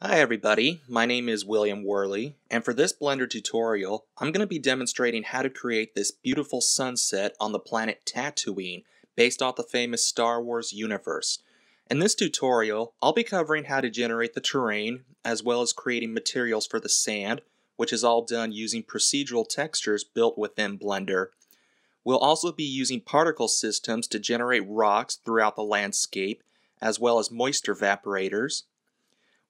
Hi everybody, my name is William Worley, and for this Blender tutorial, I'm going to be demonstrating how to create this beautiful sunset on the planet Tatooine, based off the famous Star Wars universe. In this tutorial, I'll be covering how to generate the terrain, as well as creating materials for the sand, which is all done using procedural textures built within Blender. We'll also be using particle systems to generate rocks throughout the landscape, as well as moisture evaporators,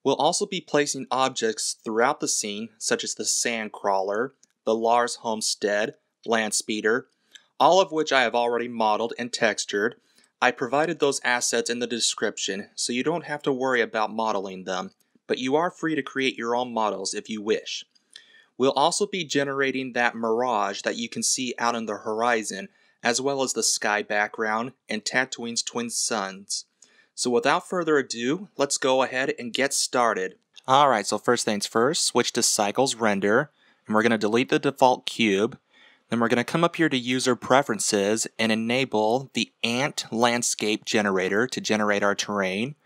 We'll also be placing objects throughout the scene, such as the sand crawler, the Lars homestead, land speeder, all of which I have already modeled and textured. I provided those assets in the description, so you don't have to worry about modeling them, but you are free to create your own models if you wish. We'll also be generating that mirage that you can see out on the horizon, as well as the sky background and Tatooine's twin suns. So without further ado, let's go ahead and get started. All right, so first things first, switch to Cycles Render, and we're going to delete the default cube. Then we're going to come up here to User Preferences and enable the Ant Landscape Generator to generate our terrain.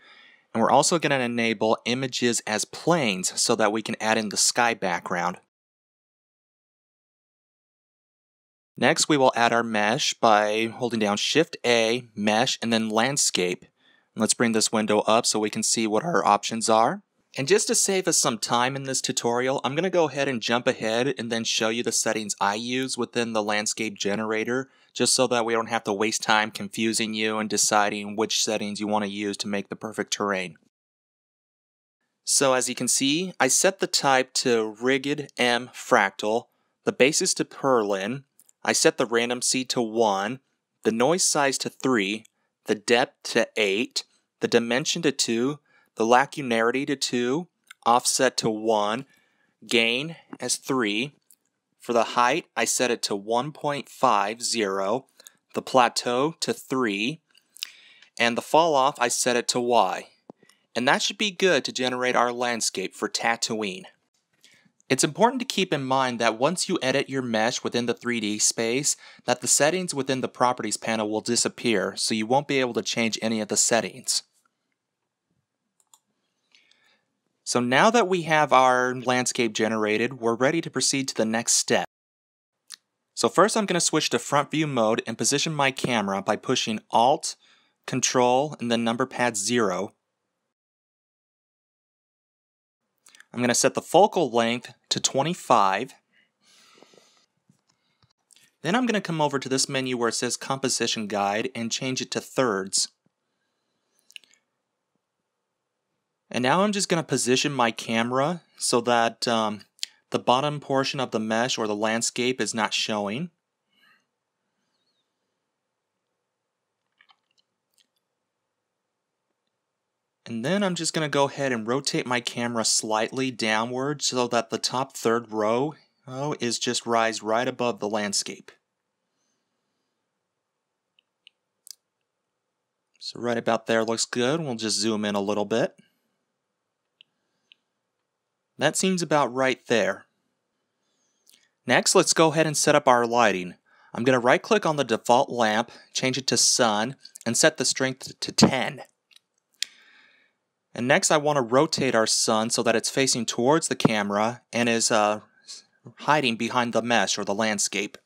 And we're also going to enable Images as Planes so that we can add in the sky background. Next, we will add our mesh by holding down Shift A, Mesh, and then Landscape. Let's bring this window up so we can see what our options are. And just to save us some time in this tutorial, I'm going to go ahead and jump ahead and then show you the settings I use within the landscape generator, just so that we don't have to waste time confusing you and deciding which settings you want to use to make the perfect terrain. So as you can see, I set the type to rigid M fractal, the basis to Perlin, I set the random seed to 1, the noise size to 3, the depth to 8, the dimension to 2, the lacunarity to 2, offset to 1, gain as 3. For the height, I set it to 1.50, the plateau to 3, and the fall off, I set it to Y. And that should be good to generate our landscape for Tatooine. It's important to keep in mind that once you edit your mesh within the 3D space, that the settings within the Properties panel will disappear, so you won't be able to change any of the settings. So now that we have our landscape generated, we're ready to proceed to the next step. So first I'm going to switch to front view mode and position my camera by pushing Alt, Control, and then number pad 0 I'm going to set the focal length to 25. Then I'm going to come over to this menu where it says Composition Guide and change it to thirds. And now I'm just going to position my camera so that um, the bottom portion of the mesh or the landscape is not showing. And then I'm just going to go ahead and rotate my camera slightly downward so that the top third row oh, is just rise right above the landscape. So right about there looks good. We'll just zoom in a little bit. That seems about right there. Next, let's go ahead and set up our lighting. I'm going to right click on the default lamp, change it to sun, and set the strength to 10. And next I want to rotate our sun so that it's facing towards the camera and is uh, hiding behind the mesh or the landscape.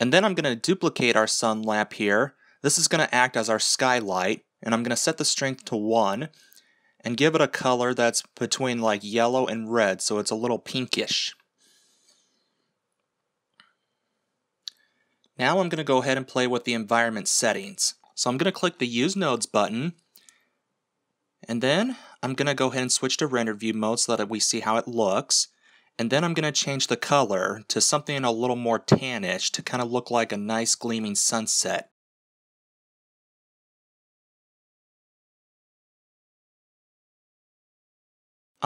And then I'm going to duplicate our sun lamp here. This is going to act as our skylight, and I'm going to set the strength to 1 and give it a color that's between like yellow and red, so it's a little pinkish. Now I'm going to go ahead and play with the environment settings. So I'm going to click the Use Nodes button, and then I'm going to go ahead and switch to Render View mode so that we see how it looks. And then I'm going to change the color to something a little more tannish to kind of look like a nice gleaming sunset.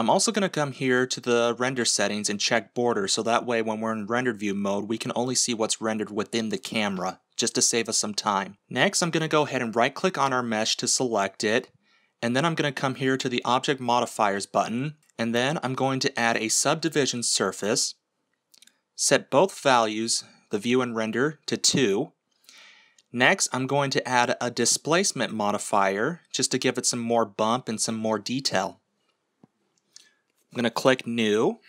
I'm also going to come here to the render settings and check border so that way when we're in rendered view mode we can only see what's rendered within the camera just to save us some time. Next I'm going to go ahead and right click on our mesh to select it and then I'm going to come here to the object modifiers button and then I'm going to add a subdivision surface, set both values, the view and render, to 2. Next I'm going to add a displacement modifier just to give it some more bump and some more detail. I'm going to click New.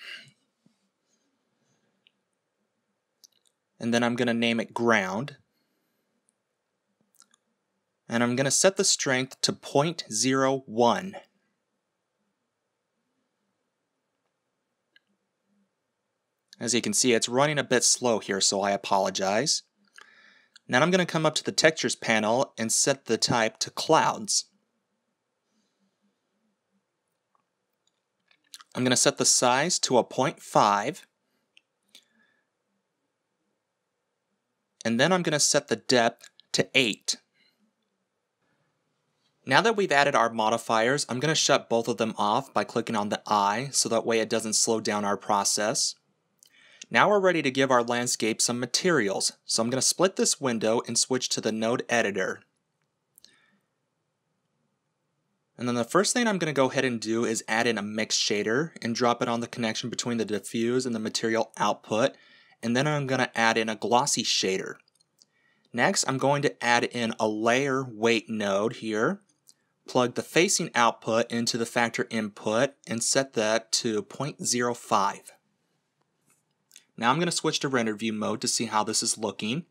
And then I'm going to name it Ground. And I'm going to set the strength to 0.01. As you can see, it's running a bit slow here, so I apologize. Now I'm going to come up to the Textures panel and set the type to Clouds. I'm going to set the size to a 0.5. And then I'm going to set the depth to 8. Now that we've added our modifiers, I'm going to shut both of them off by clicking on the eye so that way it doesn't slow down our process. Now we're ready to give our landscape some materials, so I'm going to split this window and switch to the node editor. And then the first thing I'm going to go ahead and do is add in a mix shader and drop it on the connection between the diffuse and the material output. And then I'm going to add in a glossy shader. Next, I'm going to add in a layer weight node here. Plug the facing output into the factor input and set that to 0.05. Now I'm going to switch to render view mode to see how this is looking.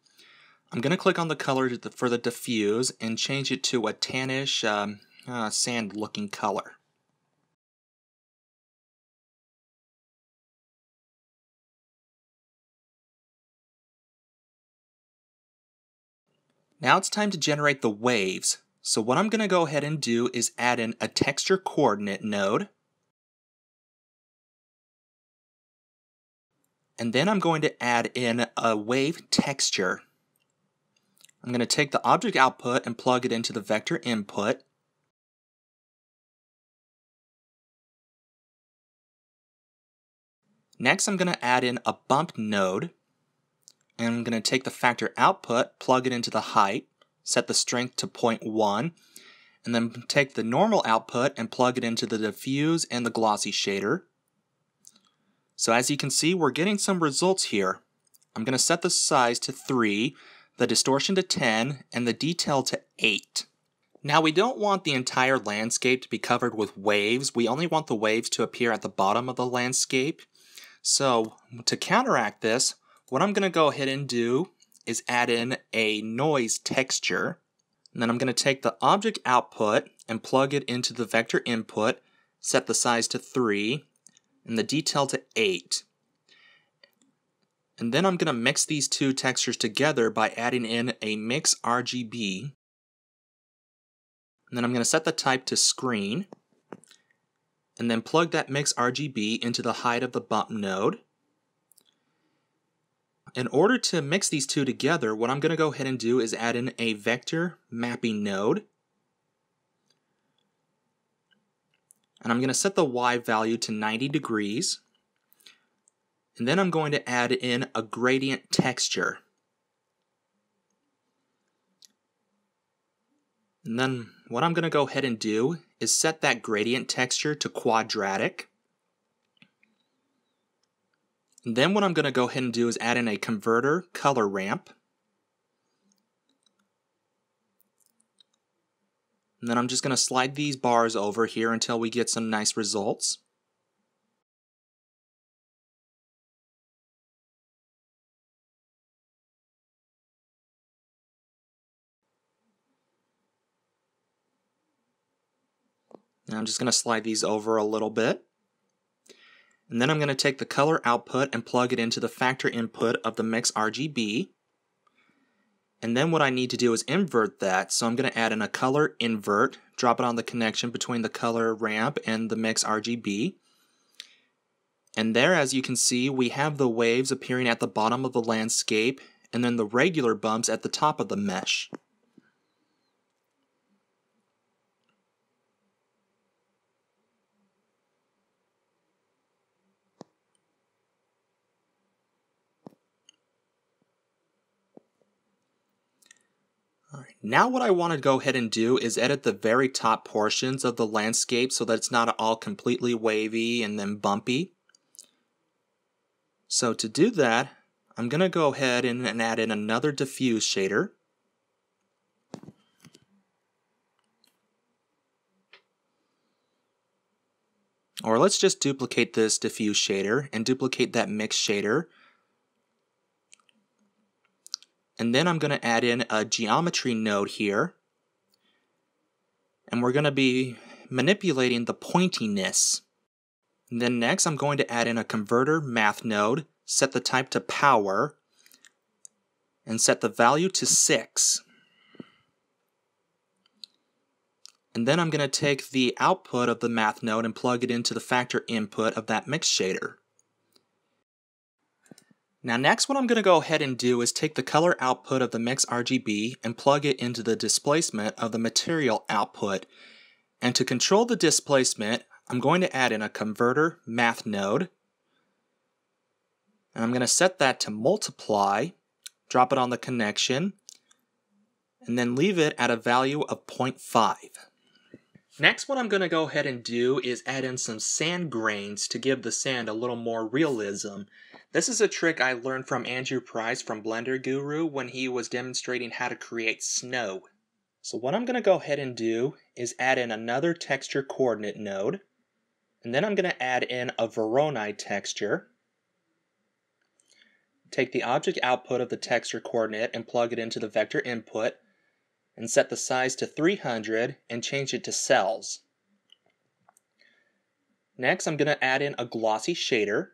I'm going to click on the color for the diffuse and change it to a tannish um, uh, sand looking color. Now it's time to generate the waves. So what I'm going to go ahead and do is add in a texture coordinate node. And then I'm going to add in a wave texture. I'm going to take the object output and plug it into the vector input. Next, I'm going to add in a bump node, and I'm going to take the factor output, plug it into the height, set the strength to 0.1, and then take the normal output and plug it into the diffuse and the glossy shader. So as you can see, we're getting some results here. I'm going to set the size to 3, the distortion to 10, and the detail to 8. Now we don't want the entire landscape to be covered with waves, we only want the waves to appear at the bottom of the landscape. So to counteract this, what I'm going to go ahead and do is add in a noise texture. And then I'm going to take the object output and plug it into the vector input, set the size to 3, and the detail to 8. And then I'm going to mix these two textures together by adding in a mix RGB. And then I'm going to set the type to screen and then plug that mix RGB into the height of the bump node. In order to mix these two together, what I'm going to go ahead and do is add in a vector mapping node. And I'm going to set the Y value to 90 degrees. And then I'm going to add in a gradient texture. And then what I'm going to go ahead and do is set that gradient texture to quadratic. And then what I'm going to go ahead and do is add in a converter color ramp. And then I'm just going to slide these bars over here until we get some nice results. Now I'm just going to slide these over a little bit. And then I'm going to take the color output and plug it into the factor input of the mix RGB. And then what I need to do is invert that, so I'm going to add in a color invert, drop it on the connection between the color ramp and the mix RGB. And there, as you can see, we have the waves appearing at the bottom of the landscape, and then the regular bumps at the top of the mesh. Now what I want to go ahead and do is edit the very top portions of the landscape so that it's not all completely wavy and then bumpy. So to do that, I'm going to go ahead and, add in another diffuse shader. Or let's just duplicate this diffuse shader and duplicate that mix shader and then I'm going to add in a geometry node here. And we're going to be manipulating the pointiness. And then next, I'm going to add in a converter math node, set the type to power, and set the value to 6. And then I'm going to take the output of the math node and plug it into the factor input of that mix shader. Now next what I'm going to go ahead and do is take the color output of the mix RGB and plug it into the displacement of the material output. And to control the displacement, I'm going to add in a converter math node. And I'm going to set that to multiply, drop it on the connection, and then leave it at a value of 0.5. Next, what I'm going to go ahead and do is add in some sand grains to give the sand a little more realism. This is a trick I learned from Andrew Price from Blender Guru when he was demonstrating how to create snow. So what I'm going to go ahead and do is add in another texture coordinate node, and then I'm going to add in a Voronoi texture. Take the object output of the texture coordinate and plug it into the vector input, and set the size to 300 and change it to cells. Next, I'm going to add in a glossy shader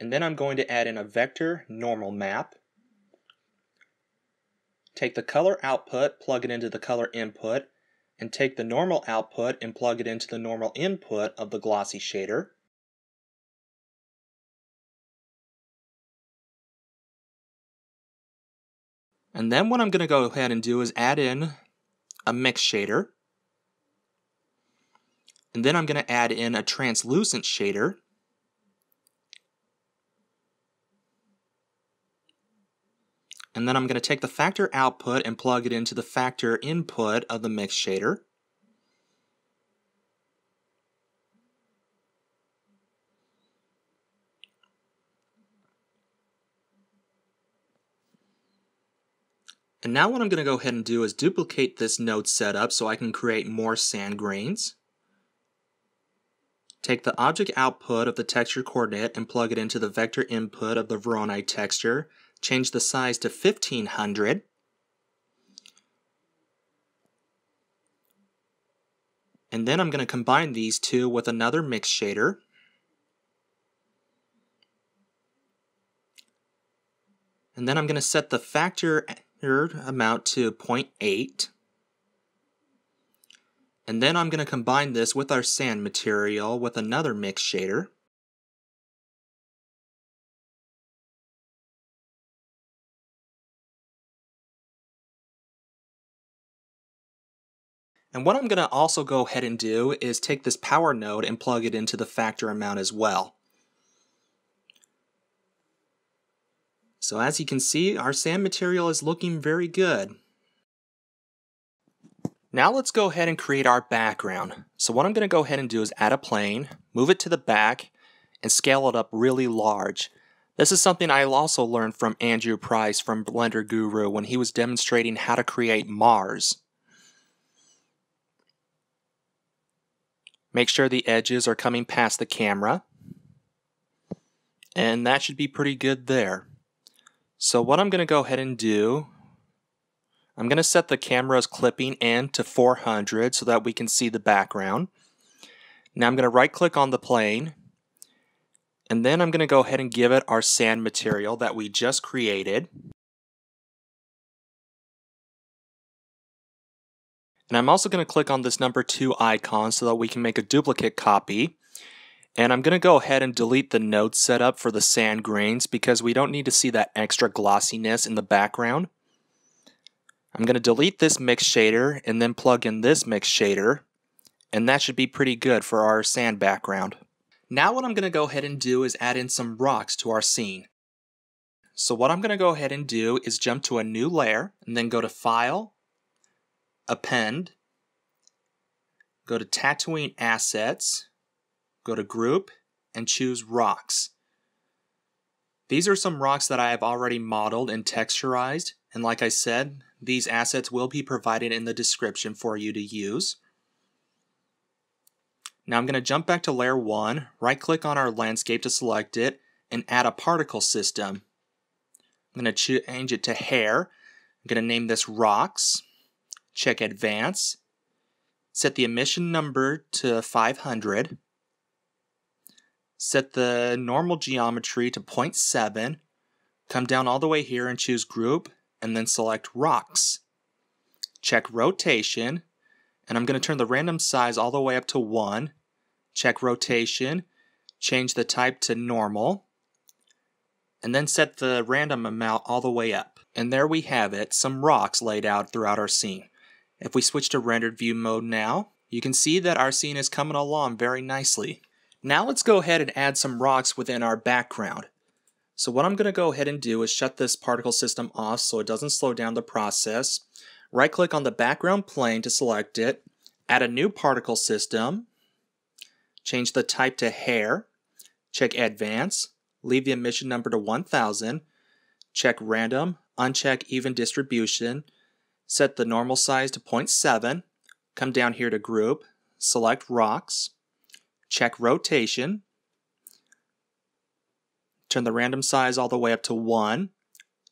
and then I'm going to add in a vector normal map. Take the color output, plug it into the color input, and take the normal output and plug it into the normal input of the glossy shader. And then what I'm going to go ahead and do is add in a mix shader. And then I'm going to add in a translucent shader. and then I'm going to take the factor output and plug it into the factor input of the mix shader. And now what I'm going to go ahead and do is duplicate this node setup so I can create more sand grains. Take the object output of the texture coordinate and plug it into the vector input of the Voronoi texture, change the size to 1500. And then I'm going to combine these two with another mix shader. And then I'm going to set the factor amount to 0.8. And then I'm going to combine this with our sand material with another mix shader. And what I'm going to also go ahead and do is take this power node and plug it into the factor amount as well. So as you can see, our sand material is looking very good. Now let's go ahead and create our background. So what I'm going to go ahead and do is add a plane, move it to the back, and scale it up really large. This is something I also learned from Andrew Price from Blender Guru when he was demonstrating how to create Mars. Make sure the edges are coming past the camera. And that should be pretty good there. So what I'm going to go ahead and do, I'm going to set the camera's clipping in to 400 so that we can see the background. Now I'm going to right click on the plane and then I'm going to go ahead and give it our sand material that we just created. And I'm also going to click on this number 2 icon so that we can make a duplicate copy. And I'm going to go ahead and delete the node setup for the sand grains because we don't need to see that extra glossiness in the background. I'm going to delete this mix shader and then plug in this mix shader. And that should be pretty good for our sand background. Now what I'm going to go ahead and do is add in some rocks to our scene. So what I'm going to go ahead and do is jump to a new layer and then go to File, append, go to Tatooine Assets, go to Group, and choose Rocks. These are some rocks that I have already modeled and texturized, and like I said, these assets will be provided in the description for you to use. Now I'm going to jump back to layer 1, right click on our landscape to select it, and add a particle system. I'm going to change it to hair. I'm going to name this rocks. Check advance. Set the emission number to 500. Set the normal geometry to 0.7. Come down all the way here and choose group and then select rocks. Check rotation and I'm going to turn the random size all the way up to 1. Check rotation. Change the type to normal and then set the random amount all the way up. And there we have it, some rocks laid out throughout our scene. If we switch to rendered view mode now, you can see that our scene is coming along very nicely. Now let's go ahead and add some rocks within our background. So what I'm going to go ahead and do is shut this particle system off so it doesn't slow down the process. Right click on the background plane to select it, add a new particle system, change the type to hair, check advance, leave the emission number to 1000, check random, uncheck even distribution, set the normal size to 0.7, come down here to Group, select Rocks, check Rotation, turn the random size all the way up to 1,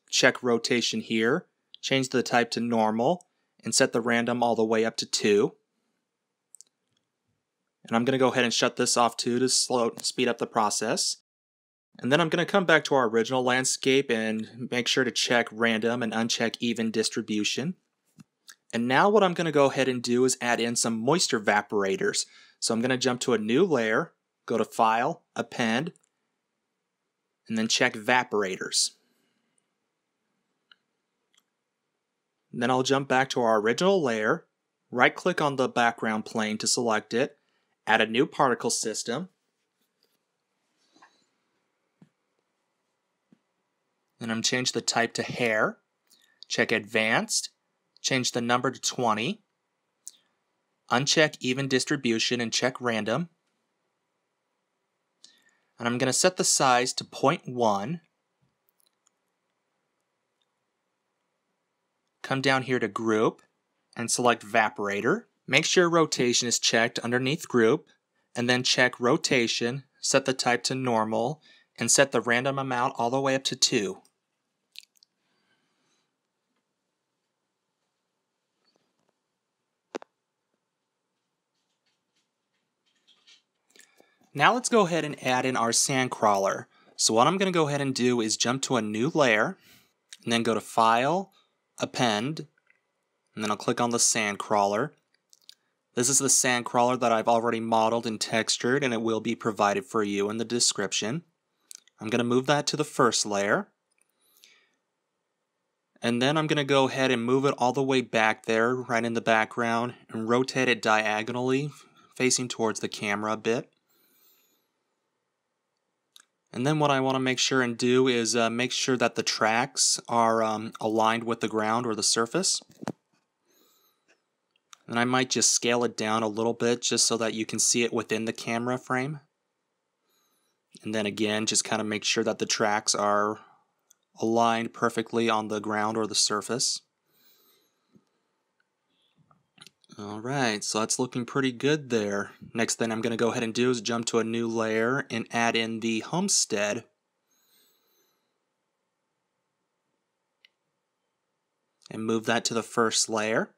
check Rotation here, change the type to Normal, and set the random all the way up to 2. And I'm going to go ahead and shut this off too to slow speed up the process. And then I'm going to come back to our original landscape and make sure to check random and uncheck even distribution. And now what I'm going to go ahead and do is add in some moisture evaporators. So I'm going to jump to a new layer, go to File, Append, and then check Evaporators. then I'll jump back to our original layer, right click on the background plane to select it, add a new particle system, and I'm change the type to hair, check advanced, change the number to 20, uncheck even distribution and check random. And I'm going to set the size to 0.1. Come down here to group and select evaporator. Make sure rotation is checked underneath group and then check rotation, set the type to normal, and set the random amount all the way up to 2. Now let's go ahead and add in our sand crawler. So what I'm going to go ahead and do is jump to a new layer, and then go to File, Append, and then I'll click on the sand crawler. This is the sand crawler that I've already modeled and textured, and it will be provided for you in the description. I'm going to move that to the first layer. And then I'm going to go ahead and move it all the way back there, right in the background, and rotate it diagonally, facing towards the camera a bit. And then what I want to make sure and do is uh, make sure that the tracks are um, aligned with the ground or the surface. And I might just scale it down a little bit just so that you can see it within the camera frame. And then again, just kind of make sure that the tracks are aligned perfectly on the ground or the surface. All right, so that's looking pretty good there. Next thing I'm going to go ahead and do is jump to a new layer and add in the homestead. And move that to the first layer.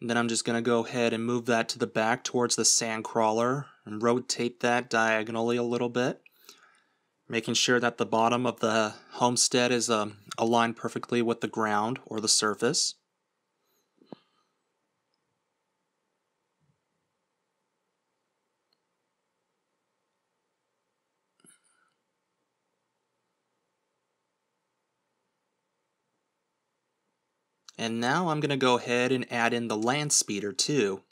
And then I'm just going to go ahead and move that to the back towards the sand crawler and rotate that diagonally a little bit making sure that the bottom of the homestead is um, aligned perfectly with the ground or the surface. And now I'm going to go ahead and add in the land speeder too.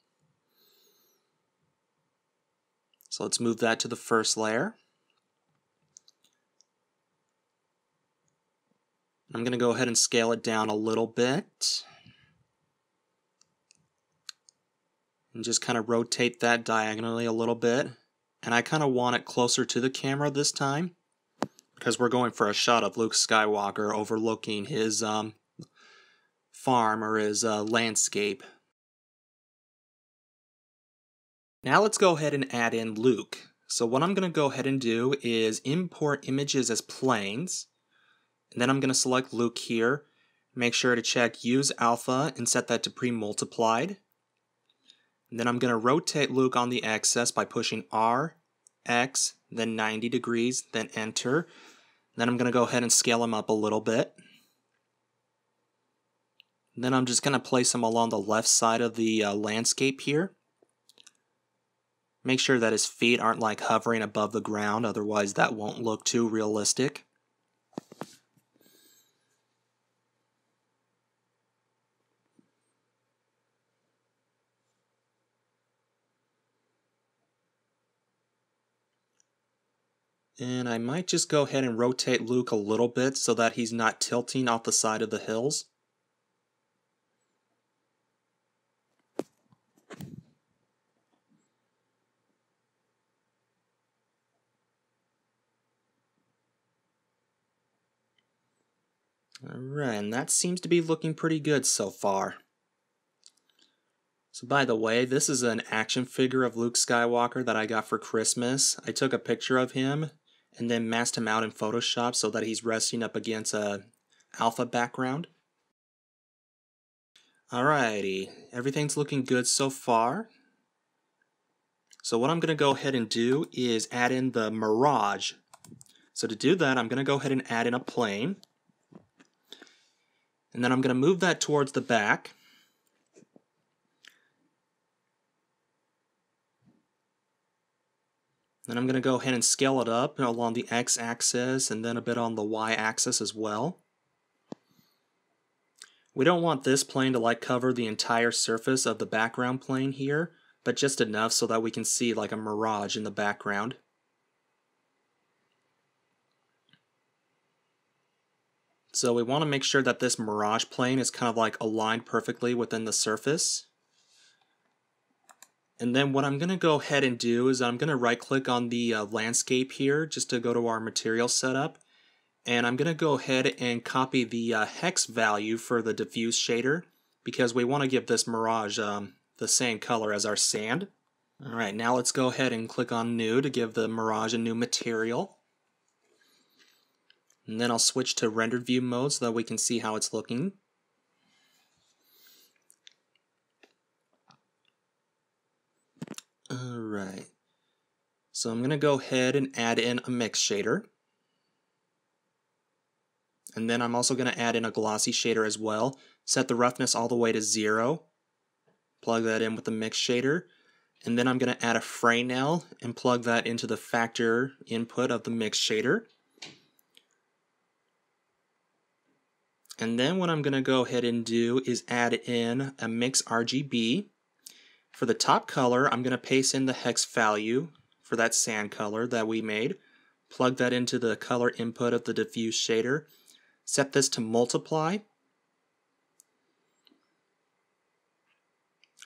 So let's move that to the first layer. I'm going to go ahead and scale it down a little bit. And just kind of rotate that diagonally a little bit. And I kind of want it closer to the camera this time because we're going for a shot of Luke Skywalker overlooking his um, farm or his uh, landscape. Now let's go ahead and add in Luke. So what I'm going to go ahead and do is import images as planes then I'm going to select Luke here. Make sure to check use alpha and set that to pre-multiplied. then I'm going to rotate Luke on the axis by pushing R, X, then 90 degrees, then enter. Then I'm going to go ahead and scale him up a little bit. then I'm just going to place him along the left side of the uh, landscape here. Make sure that his feet aren't like hovering above the ground, otherwise that won't look too realistic. And I might just go ahead and rotate Luke a little bit so that he's not tilting off the side of the hills. Alright, and that seems to be looking pretty good so far. So by the way, this is an action figure of Luke Skywalker that I got for Christmas. I took a picture of him and then masked him out in Photoshop so that he's resting up against a alpha background. Alrighty, everything's looking good so far. So what I'm going to go ahead and do is add in the Mirage. So to do that, I'm going to go ahead and add in a plane. And then I'm going to move that towards the back. Then I'm going to go ahead and scale it up along the x-axis and then a bit on the y-axis as well. We don't want this plane to like cover the entire surface of the background plane here, but just enough so that we can see like a mirage in the background. So we want to make sure that this mirage plane is kind of like aligned perfectly within the surface. And then what I'm going to go ahead and do is I'm going to right click on the uh, landscape here just to go to our material setup. And I'm going to go ahead and copy the uh, hex value for the diffuse shader because we want to give this mirage um, the same color as our sand. All right, now let's go ahead and click on new to give the mirage a new material. And then I'll switch to rendered view mode so that we can see how it's looking. All right. So I'm going to go ahead and add in a mix shader. And then I'm also going to add in a glossy shader as well. Set the roughness all the way to zero. Plug that in with the mix shader. And then I'm going to add a Fresnel and plug that into the factor input of the mix shader. And then what I'm going to go ahead and do is add in a mix RGB. For the top color, I'm going to paste in the hex value for that sand color that we made. Plug that into the color input of the diffuse shader. Set this to multiply.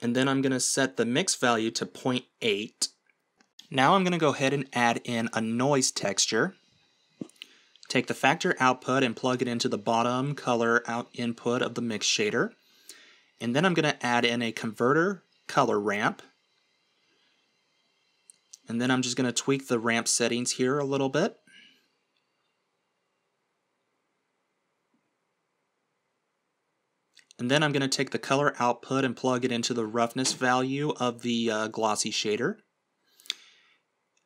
And then I'm going to set the mix value to 0.8. Now I'm going to go ahead and add in a noise texture. Take the factor output and plug it into the bottom color out input of the mix shader. And then I'm going to add in a converter color ramp. And then I'm just going to tweak the ramp settings here a little bit. And then I'm going to take the color output and plug it into the roughness value of the uh, glossy shader.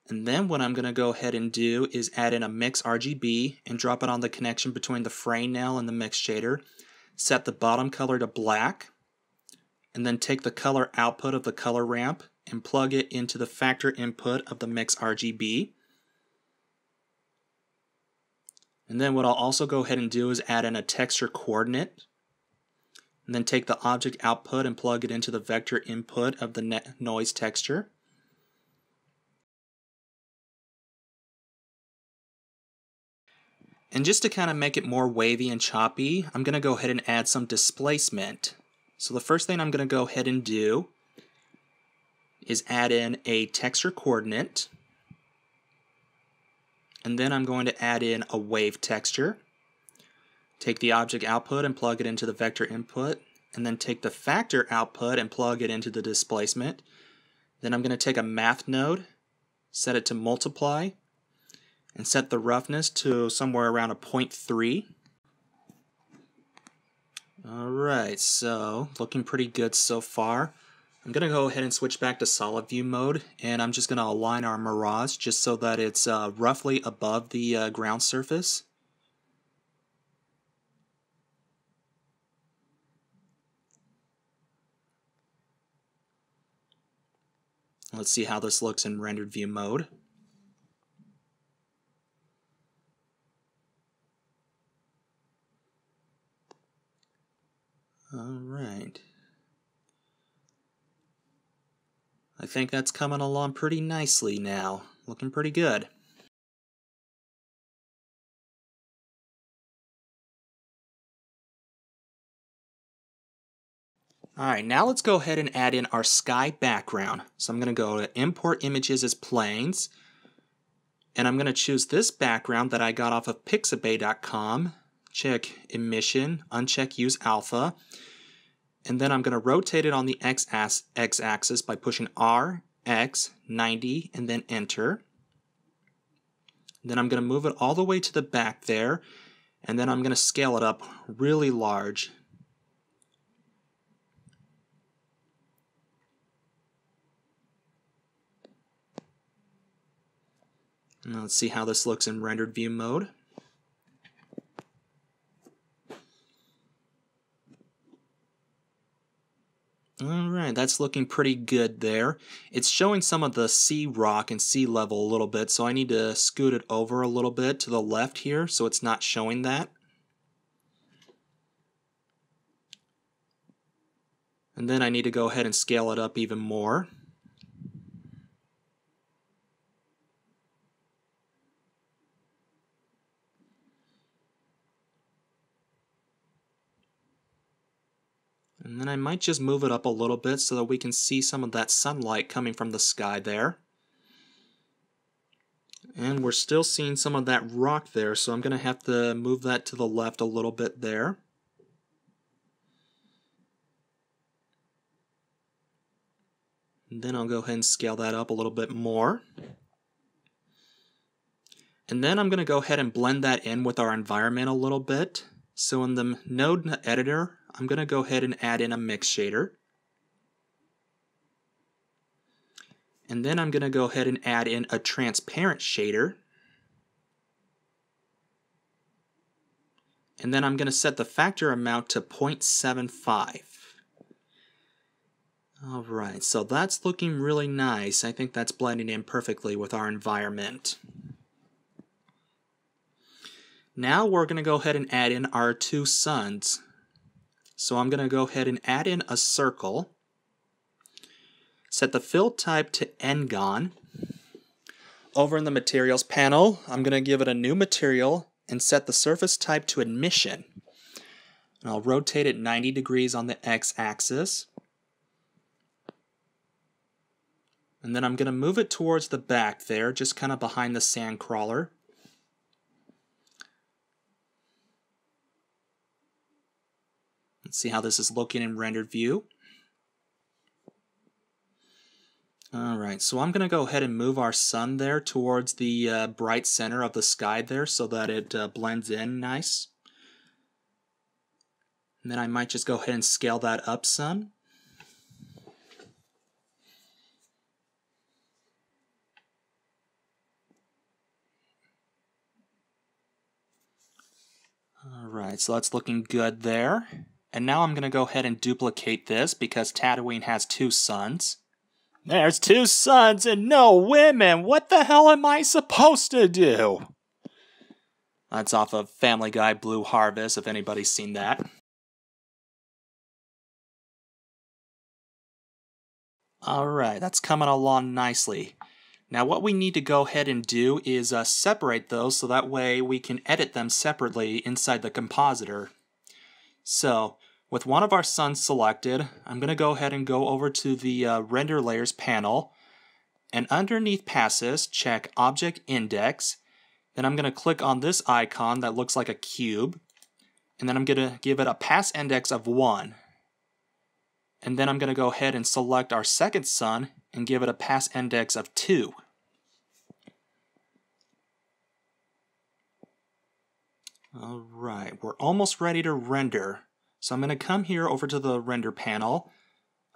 And then what I'm going to go ahead and do is add in a mix RGB and drop it on the connection between the frame nail and the mix shader. Set the bottom color to black and then take the color output of the color ramp and plug it into the factor input of the mix RGB. And then what I'll also go ahead and do is add in a texture coordinate and then take the object output and plug it into the vector input of the noise texture. And just to kind of make it more wavy and choppy, I'm going to go ahead and add some displacement. So the first thing I'm going to go ahead and do is add in a texture coordinate. And then I'm going to add in a wave texture. Take the object output and plug it into the vector input. And then take the factor output and plug it into the displacement. Then I'm going to take a math node, set it to multiply, and set the roughness to somewhere around a 0.3. Alright, so looking pretty good so far. I'm going to go ahead and switch back to solid view mode and I'm just going to align our Mirage just so that it's uh, roughly above the uh, ground surface. Let's see how this looks in rendered view mode. All right. I think that's coming along pretty nicely now. Looking pretty good. Alright, now let's go ahead and add in our sky background. So I'm going to go to Import Images as Planes, and I'm going to choose this background that I got off of Pixabay.com check emission, uncheck use alpha, and then I'm going to rotate it on the x-axis by pushing R, X, 90, and then enter. Then I'm going to move it all the way to the back there, and then I'm going to scale it up really large. Now let's see how this looks in rendered view mode. All right, that's looking pretty good there. It's showing some of the sea rock and sea level a little bit, so I need to scoot it over a little bit to the left here so it's not showing that. And then I need to go ahead and scale it up even more. And then I might just move it up a little bit so that we can see some of that sunlight coming from the sky there. And we're still seeing some of that rock there, so I'm going to have to move that to the left a little bit there. And then I'll go ahead and scale that up a little bit more. And then I'm going to go ahead and blend that in with our environment a little bit. So in the node editor, I'm going to go ahead and add in a mix shader. And then I'm going to go ahead and add in a transparent shader. And then I'm going to set the factor amount to 0.75. Alright, so that's looking really nice. I think that's blending in perfectly with our environment. Now we're going to go ahead and add in our two sons. So I'm going to go ahead and add in a circle. Set the fill type to N-gon. Over in the materials panel, I'm going to give it a new material and set the surface type to admission. And I'll rotate it 90 degrees on the x-axis. And then I'm going to move it towards the back there, just kind of behind the sand crawler. see how this is looking in rendered view. All right, so I'm going to go ahead and move our sun there towards the uh, bright center of the sky there so that it uh, blends in nice. And then I might just go ahead and scale that up some. All right, so that's looking good there. And now I'm going to go ahead and duplicate this because Tatooine has two sons. There's two sons and no women! What the hell am I supposed to do? That's off of Family Guy Blue Harvest, if anybody's seen that. Alright, that's coming along nicely. Now what we need to go ahead and do is uh, separate those so that way we can edit them separately inside the compositor. So with one of our suns selected, I'm going to go ahead and go over to the uh, render layers panel and underneath passes, check object index. Then I'm going to click on this icon that looks like a cube. And then I'm going to give it a pass index of 1. And then I'm going to go ahead and select our second sun and give it a pass index of 2. All right, we're almost ready to render. So I'm gonna come here over to the render panel.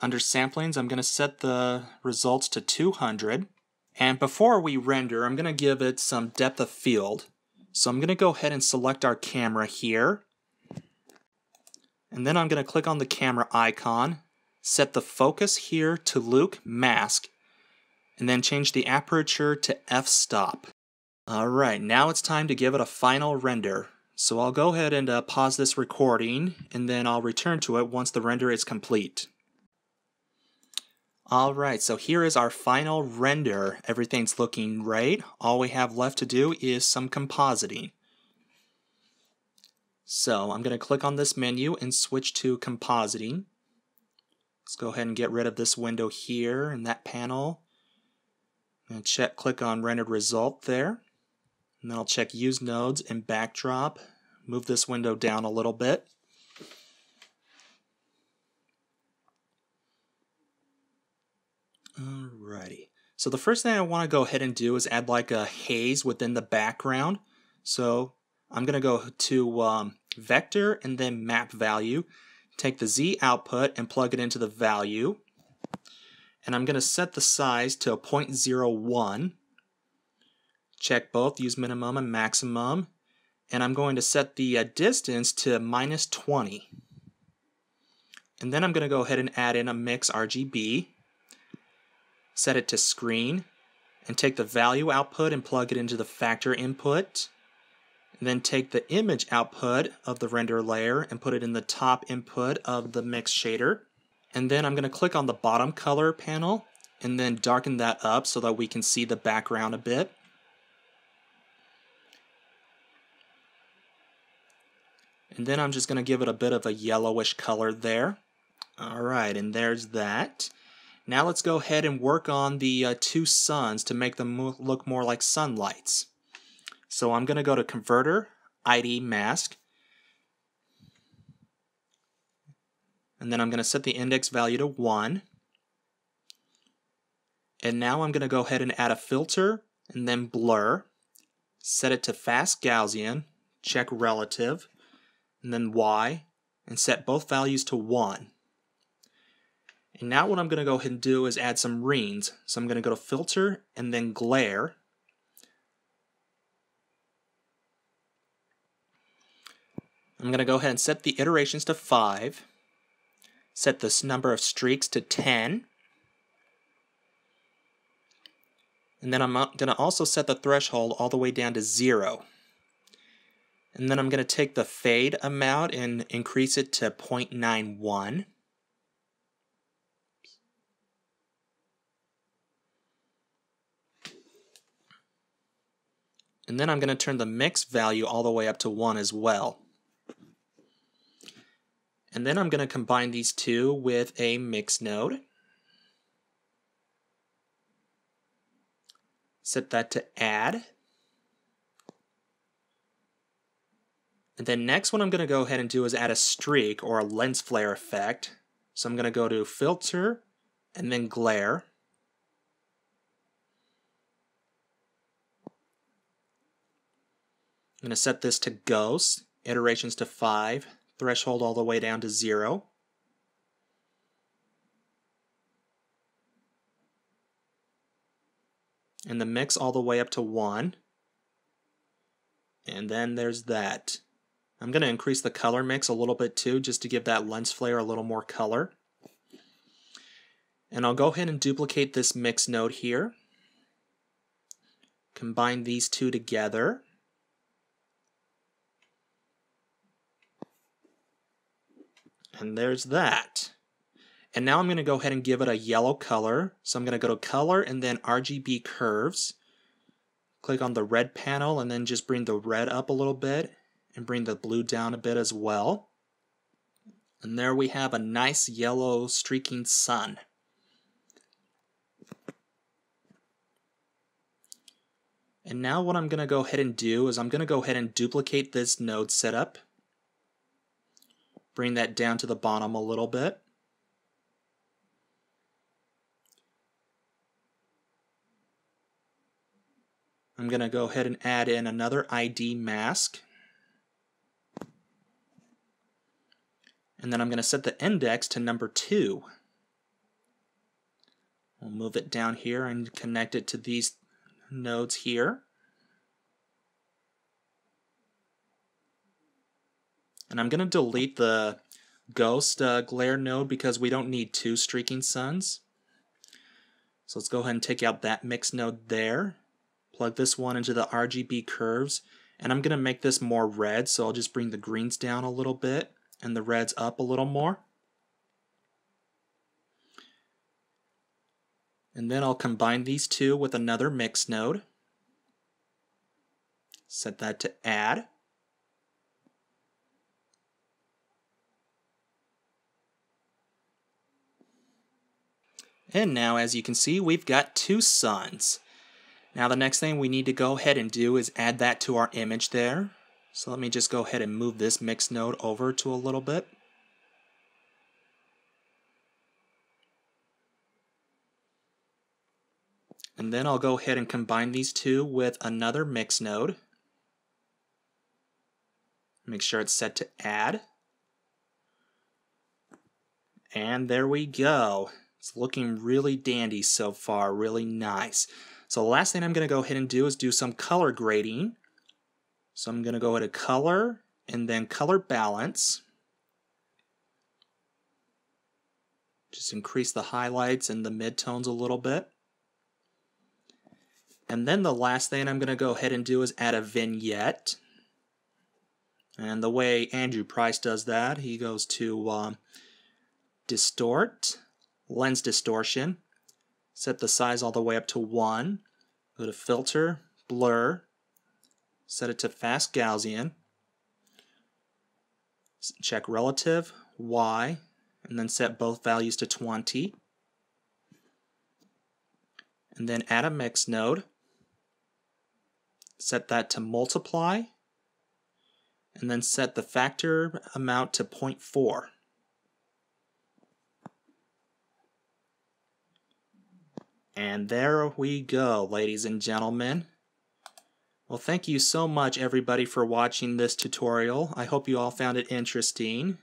Under samplings, I'm gonna set the results to 200. And before we render, I'm gonna give it some depth of field. So I'm gonna go ahead and select our camera here. And then I'm gonna click on the camera icon, set the focus here to Luke mask, and then change the aperture to f-stop. All right, now it's time to give it a final render. So I'll go ahead and uh, pause this recording and then I'll return to it once the render is complete. All right, so here is our final render. Everything's looking right. All we have left to do is some compositing. So I'm going to click on this menu and switch to compositing. Let's go ahead and get rid of this window here and that panel. And check, click on rendered result there. And then I'll check Use Nodes and Backdrop. Move this window down a little bit. Alrighty. So the first thing I want to go ahead and do is add like a haze within the background. So I'm going to go to um, Vector and then Map Value. Take the Z output and plug it into the value. And I'm going to set the size to 0.01. Check both, use minimum and maximum. And I'm going to set the uh, distance to minus 20. And then I'm going to go ahead and add in a mix RGB, set it to screen, and take the value output and plug it into the factor input. And then take the image output of the render layer and put it in the top input of the mix shader. And then I'm going to click on the bottom color panel and then darken that up so that we can see the background a bit. And then I'm just going to give it a bit of a yellowish color there. All right, and there's that. Now let's go ahead and work on the uh, two suns to make them look more like sunlights. So I'm going to go to Converter, ID Mask, and then I'm going to set the index value to 1. And now I'm going to go ahead and add a filter and then blur. Set it to fast Gaussian, check relative and then y, and set both values to 1. And now what I'm going to go ahead and do is add some rings. So I'm going to go to Filter and then Glare. I'm going to go ahead and set the iterations to 5. Set this number of streaks to 10. And then I'm uh, going to also set the threshold all the way down to 0. And then I'm going to take the fade amount and increase it to 0.91. And then I'm going to turn the mix value all the way up to 1 as well. And then I'm going to combine these two with a mix node. Set that to add. And then next what I'm going to go ahead and do is add a streak or a lens flare effect. So I'm going to go to filter and then glare. I'm going to set this to Ghost, iterations to 5, threshold all the way down to 0. And the mix all the way up to 1. And then there's that. I'm going to increase the color mix a little bit too, just to give that lens flare a little more color. And I'll go ahead and duplicate this mix node here. Combine these two together. And there's that. And now I'm going to go ahead and give it a yellow color. So I'm going to go to color and then RGB curves. Click on the red panel and then just bring the red up a little bit and bring the blue down a bit as well. And there we have a nice yellow streaking sun. And now what I'm going to go ahead and do is I'm going to go ahead and duplicate this node setup. Bring that down to the bottom a little bit. I'm going to go ahead and add in another ID mask. And then I'm going to set the index to number 2. We'll move it down here and connect it to these nodes here. And I'm going to delete the ghost uh, glare node because we don't need two streaking suns. So let's go ahead and take out that mix node there. Plug this one into the RGB curves. And I'm going to make this more red, so I'll just bring the greens down a little bit and the reds up a little more. And then I'll combine these two with another mix node. Set that to add. And now, as you can see, we've got two suns. Now the next thing we need to go ahead and do is add that to our image there. So let me just go ahead and move this mix node over to a little bit. And then I'll go ahead and combine these two with another mix node. Make sure it's set to add. And there we go. It's looking really dandy so far, really nice. So the last thing I'm going to go ahead and do is do some color grading. So I'm going to go to color and then color balance. Just increase the highlights and the midtones a little bit. And then the last thing I'm going to go ahead and do is add a vignette. And the way Andrew Price does that, he goes to um, Distort, Lens Distortion, set the size all the way up to 1, go to Filter, Blur, set it to fast Gaussian, check relative, y, and then set both values to 20. And then add a mix node, set that to multiply, and then set the factor amount to 0.4. And there we go, ladies and gentlemen. Well, thank you so much everybody for watching this tutorial. I hope you all found it interesting.